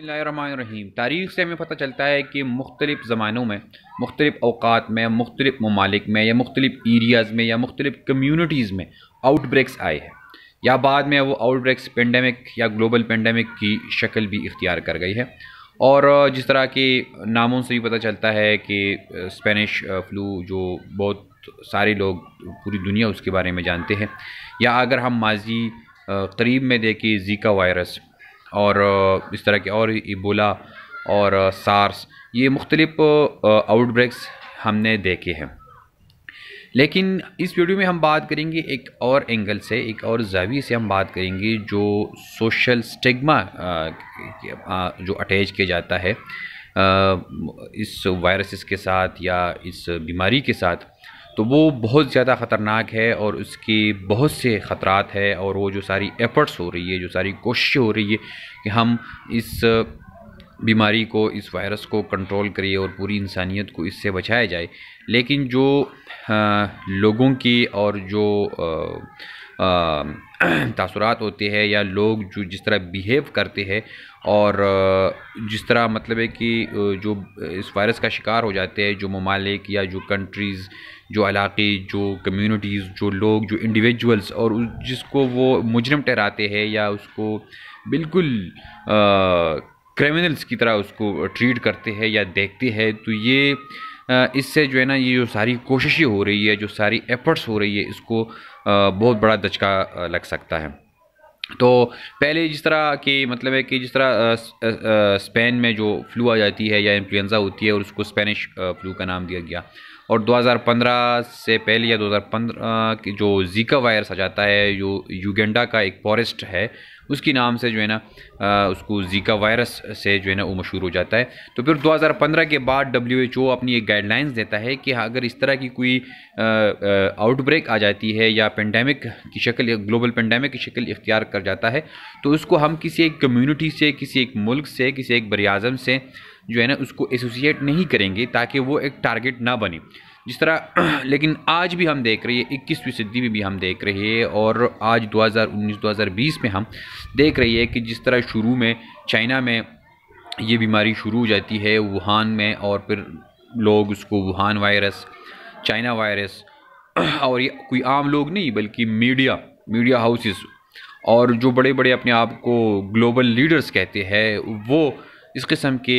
اللہ الرحمن الرحیم تاریخ سے ہمیں پتہ چلتا ہے کہ مختلف زمانوں میں مختلف اوقات میں مختلف ممالک میں یا مختلف ایریاز میں یا مختلف کمیونٹیز میں آؤٹ بریکس آئے ہیں یا بعد میں وہ آؤٹ بریکس پینڈیمک یا گلوبل پینڈیمک کی شکل بھی اختیار کر گئی ہے اور جس طرح کے ناموں سے بھی پتہ چلتا ہے کہ اسپینش فلو جو بہت سارے لوگ پوری دنیا اس کے بارے میں جانتے ہیں یا اگر ہم ماضی قریب میں دیکھیں زیکا وائرس اور اس طرح کے اور ایبولا اور سارس یہ مختلف آؤٹ بریکس ہم نے دیکھے ہیں لیکن اس ویڈیو میں ہم بات کریں گے ایک اور اینگل سے ایک اور زاویے سے ہم بات کریں گے جو سوشل سٹیگما جو اٹیچ کیا جاتا ہے اس وائرسز کے ساتھ یا اس بیماری کے ساتھ تو وہ بہت زیادہ خطرناک ہے اور اس کی بہت سے خطرات ہے اور وہ جو ساری ایفرٹس ہو رہی ہے جو ساری کوششیں ہو رہی ہے کہ ہم اس بیماری کو اس وائرس کو کنٹرول کریے اور پوری انسانیت کو اس سے بچایا جائے لیکن جو لوگوں کی اور جو تاثرات ہوتے ہیں یا لوگ جو جس طرح بیہیو کرتے ہیں اور جس طرح مطلب ہے کہ جو اس وائرس کا شکار ہو جاتے ہیں جو ممالک یا جو کنٹریز جو علاقے جو کمیونٹیز جو لوگ جو انڈیویجولز اور جس کو وہ مجرم ٹہراتے ہیں یا اس کو بالکل کریمنلز کی طرح اس کو ٹریٹ کرتے ہیں یا دیکھتے ہیں تو یہ اس سے جو ہے نا یہ جو ساری کوششیں ہو رہی ہے جو ساری ایفرٹس ہو رہی ہے اس کو بہت بڑا دچکا لگ سکتا ہے تو پہلے جس طرح کہ مطلب ہے کہ جس طرح اسپین میں جو فلو آ جاتی ہے یا انفلوئنزا ہوتی ہے اور اس کو اسپینش فلو کا نام دیا گیا اور دو ہزار پندرہ سے پہلے یا دو ہزار پندرہ جو زیکا وائرس آ جاتا ہے جو یوگینڈا کا ایک فارسٹ ہے اس کی نام سے جو ہے نا اس کو زیکا وائرس سے جو ہے نا وہ مشہور ہو جاتا ہے تو پھر دو ہزار پندرہ کے بعد ڈبلیو ایچ او اپنی ایک گائیڈ لائنز دیتا ہے کہ اگر اس طرح کی کوئی آؤٹ بریک آ جاتی ہے یا پینڈیمک کی شکل گلوبل پینڈیمک کی شکل اختیار کر جاتا ہے تو اس کو ہم کسی ایک کمیونٹی سے کسی ایک ملک سے کسی ایک بر اعظم سے جو ہے نا اس کو ایسوسیٹ نہیں کریں گے تاکہ وہ ایک ٹارگٹ نہ بنے جس طرح لیکن آج بھی ہم دیکھ رہے ہیں اکیسویں صدی میں بھی ہم دیکھ رہے ہیں اور آج دو ہزار انیس دو ہزار بیس میں ہم دیکھ رہے ہیں کہ جس طرح شروع میں چائنا میں یہ بیماری شروع ہو جاتی ہے ووہان میں اور پھر لوگ اس کو ووہان وائرس چائنا وائرس اور یہ کوئی عام لوگ نہیں بلکہ میڈیا میڈیا ہاؤسز اور جو بڑے بڑے اپنے آپ کو گلوبل لیڈرز کہتے ہیں وہ اس قسم کے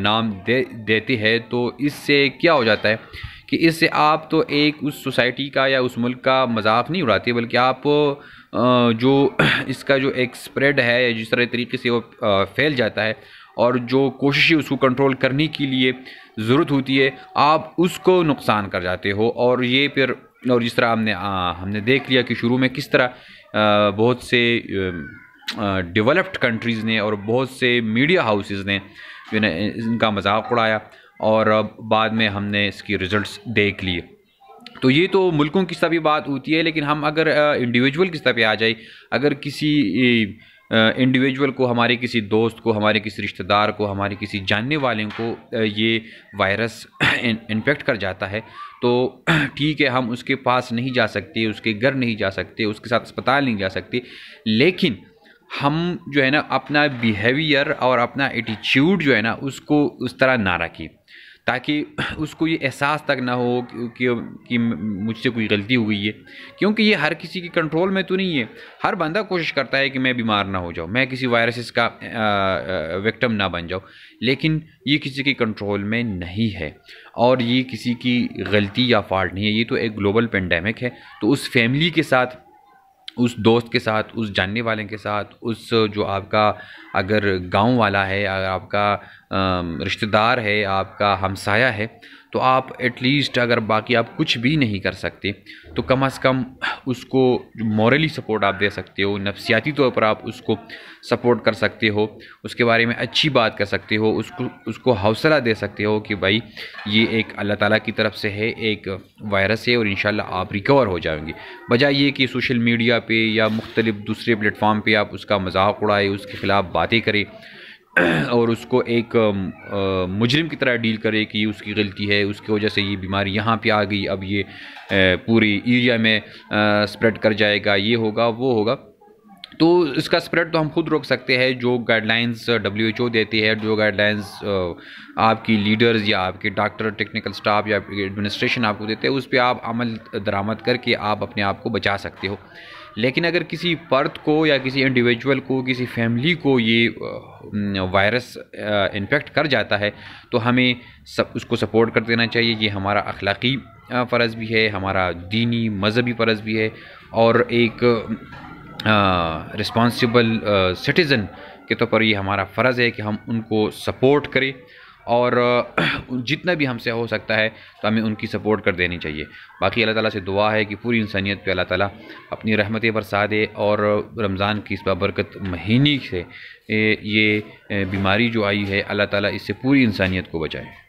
نام دے دیتے ہیں تو اس سے کیا ہو جاتا ہے کہ اس سے آپ تو ایک اس سوسائٹی کا یا اس ملک کا مذاق نہیں اڑاتے بلکہ آپ جو اس کا جو ایک سپریڈ ہے یا جس طرح طریقے سے وہ پھیل جاتا ہے اور جو کوششیں اس کو کنٹرول کرنے کے لیے ضرورت ہوتی ہے آپ اس کو نقصان کر جاتے ہو اور یہ پھر اور جس طرح ہم نے ہم نے دیکھ لیا کہ شروع میں کس طرح بہت سے ڈیولپڈ کنٹریز نے اور بہت سے میڈیا ہاؤسز نے ان کا مذاق اڑایا اور بعد میں ہم نے اس کی رزلٹس دیکھ لیے تو یہ تو ملکوں کی سبھی بات ہوتی ہے لیکن ہم اگر انڈیویجول کی پہ آ جائے اگر کسی انڈیویجول کو ہمارے کسی دوست کو ہمارے کسی رشتہ دار کو ہمارے کسی جاننے والے کو یہ وائرس انفیکٹ کر جاتا ہے تو ٹھیک ہے ہم اس کے پاس نہیں جا سکتے اس کے گھر نہیں جا سکتے اس کے ساتھ اسپتال نہیں جا سکتے لیکن ہم جو ہے نا اپنا بیہیویئر اور اپنا ایٹیچیوڈ جو ہے نا اس کو اس طرح نہ رکھیں تاکہ اس کو یہ احساس تک نہ ہو کہ مجھ سے کوئی غلطی ہوئی ہے کیونکہ یہ ہر کسی کی کنٹرول میں تو نہیں ہے ہر بندہ کوشش کرتا ہے کہ میں بیمار نہ ہو جاؤں میں کسی وائرسز کا وکٹم نہ بن جاؤں لیکن یہ کسی کی کنٹرول میں نہیں ہے اور یہ کسی کی غلطی یا فالٹ نہیں ہے یہ تو ایک گلوبل پینڈیمک ہے تو اس فیملی کے ساتھ اس دوست کے ساتھ اس جاننے والے کے ساتھ اس جو آپ کا اگر گاؤں والا ہے اگر آپ کا رشتہ دار ہے آپ کا ہمسایہ ہے تو آپ ایٹ لیسٹ اگر باقی آپ کچھ بھی نہیں کر سکتے تو کم از کم اس کو مورلی سپورٹ آپ دے سکتے ہو نفسیاتی طور پر آپ اس کو سپورٹ کر سکتے ہو اس کے بارے میں اچھی بات کر سکتے ہو اس کو اس کو حوصلہ دے سکتے ہو کہ بھائی یہ ایک اللہ تعالیٰ کی طرف سے ہے ایک وائرس ہے اور انشاءاللہ آپ ریکور ہو جائیں گے بجائے یہ کہ سوشل میڈیا پہ یا مختلف دوسرے پلیٹ فارم پہ آپ اس کا مذاق اڑائے اس کے خلاف باتیں کریں اور اس کو ایک مجرم کی طرح ڈیل کرے کہ یہ اس کی غلطی ہے اس کی وجہ سے یہ بیماری یہاں پہ آ گئی اب یہ پوری ایریا میں سپریڈ کر جائے گا یہ ہوگا وہ ہوگا تو اس کا اسپریڈ تو ہم خود روک سکتے ہیں جو guidelines W H O دیتے ہیں جو گائیڈ لائنز آپ کی لیڈرز یا آپ کے ڈاکٹر ٹیکنیکل سٹاف یا ایڈمنسٹریشن آپ کو دیتے ہیں اس پہ آپ عمل درآمد کر کے آپ اپنے آپ کو بچا سکتے ہو لیکن اگر کسی پرت کو یا کسی انڈیویجول کو کسی فیملی کو یہ وائرس انفیکٹ کر جاتا ہے تو ہمیں اس کو سپورٹ کر دینا چاہیے یہ ہمارا اخلاقی فرض بھی ہے ہمارا دینی مذہبی فرض بھی ہے اور ایک رسپانسیبل سٹیزن کے طور پر یہ ہمارا فرض ہے کہ ہم ان کو سپورٹ کریں اور جتنا بھی ہم سے ہو سکتا ہے تو ہمیں ان کی سپورٹ کر دینی چاہیے باقی اللہ تعالیٰ سے دعا ہے کہ پوری انسانیت پہ اللہ تعالیٰ اپنی رحمتیں پر دے اور رمضان کی اس بابرکت مہینی سے یہ بیماری جو آئی ہے اللہ تعالیٰ اس سے پوری انسانیت کو بچائے